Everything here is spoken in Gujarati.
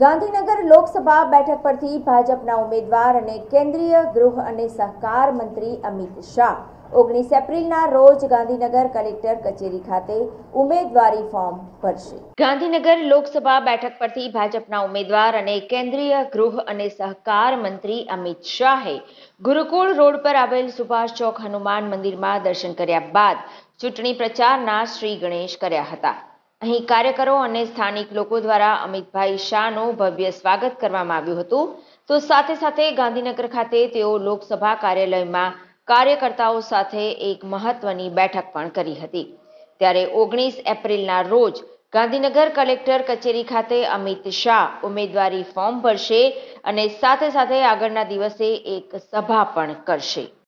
ગાંધીનગર લોકસભા બેઠક પરથી ભાજપના ઉમેદવાર અને કેન્દ્રીય ગૃહ અને સહકાર મંત્રી અમિત શાહ ઓગણીસ એપ્રિલના રોજ ગાંધીનગર કલેક્ટર કચેરી ખાતે ઉમેદવારી ફોર્મ ભરશે ગાંધીનગર લોકસભા બેઠક પરથી ભાજપના ઉમેદવાર અને કેન્દ્રીય ગૃહ અને સહકાર મંત્રી અમિત શાહે ગુરુકુળ રોડ પર આવેલ સુભાષ ચોક હનુમાન મંદિરમાં દર્શન કર્યા બાદ ચૂંટણી પ્રચારના શ્રી ગણેશ કર્યા હતા અહીં કાર્યકરો અને સ્થાનિક લોકો દ્વારા અમિતભાઈ શાહનું ભવ્ય સ્વાગત કરવામાં આવ્યું હતું તો સાથે સાથે ગાંધીનગર ખાતે તેઓ લોકસભા કાર્યાલયમાં કાર્યકર્તાઓ સાથે એક મહત્વની બેઠક પણ કરી હતી ત્યારે ઓગણીસ એપ્રિલના રોજ ગાંધીનગર કલેક્ટર કચેરી ખાતે અમિત શાહ ઉમેદવારી ફોર્મ ભરશે અને સાથે સાથે આગળના દિવસે એક સભા પણ કરશે